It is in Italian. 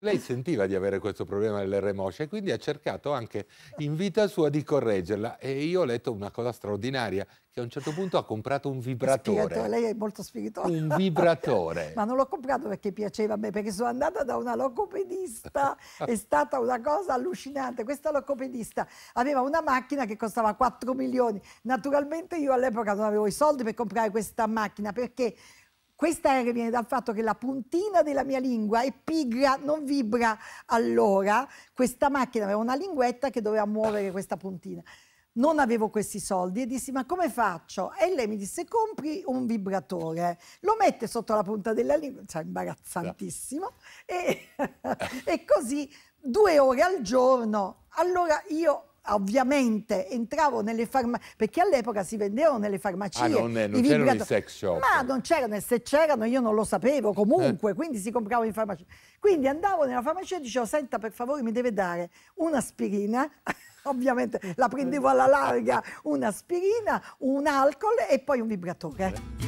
Lei sentiva di avere questo problema dell'R moscia e quindi ha cercato anche in vita sua di correggerla e io ho letto una cosa straordinaria che a un certo punto ha comprato un vibratore. Spiegato, lei è molto spiritosa. Un vibratore. Ma non l'ho comprato perché piaceva a me, perché sono andata da una locopedista, è stata una cosa allucinante. Questa locopedista aveva una macchina che costava 4 milioni. Naturalmente io all'epoca non avevo i soldi per comprare questa macchina perché questa R viene dal fatto che la puntina della mia lingua è pigra, non vibra. Allora, questa macchina aveva una linguetta che doveva muovere questa puntina. Non avevo questi soldi e dissi: Ma come faccio? E lei mi disse: Compri un vibratore, lo mette sotto la punta della lingua, cioè imbarazzantissimo, e, e così due ore al giorno. Allora io ovviamente entravo nelle farmacie, perché all'epoca si vendevano nelle farmacie. Ah, non, non c'erano i sex shop. Ma non c'erano e se c'erano io non lo sapevo comunque, eh. quindi si comprava in farmacia. Quindi andavo nella farmacia e dicevo, senta per favore mi deve dare un'aspirina, ovviamente la prendevo alla larga, un'aspirina, un alcol e poi un vibratore. Eh.